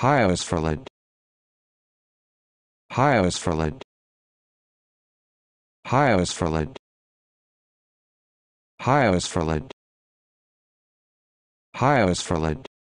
Hyosferlid. Hyosferlid. Hyosferlid. Hyosferlid. Hyosferlid.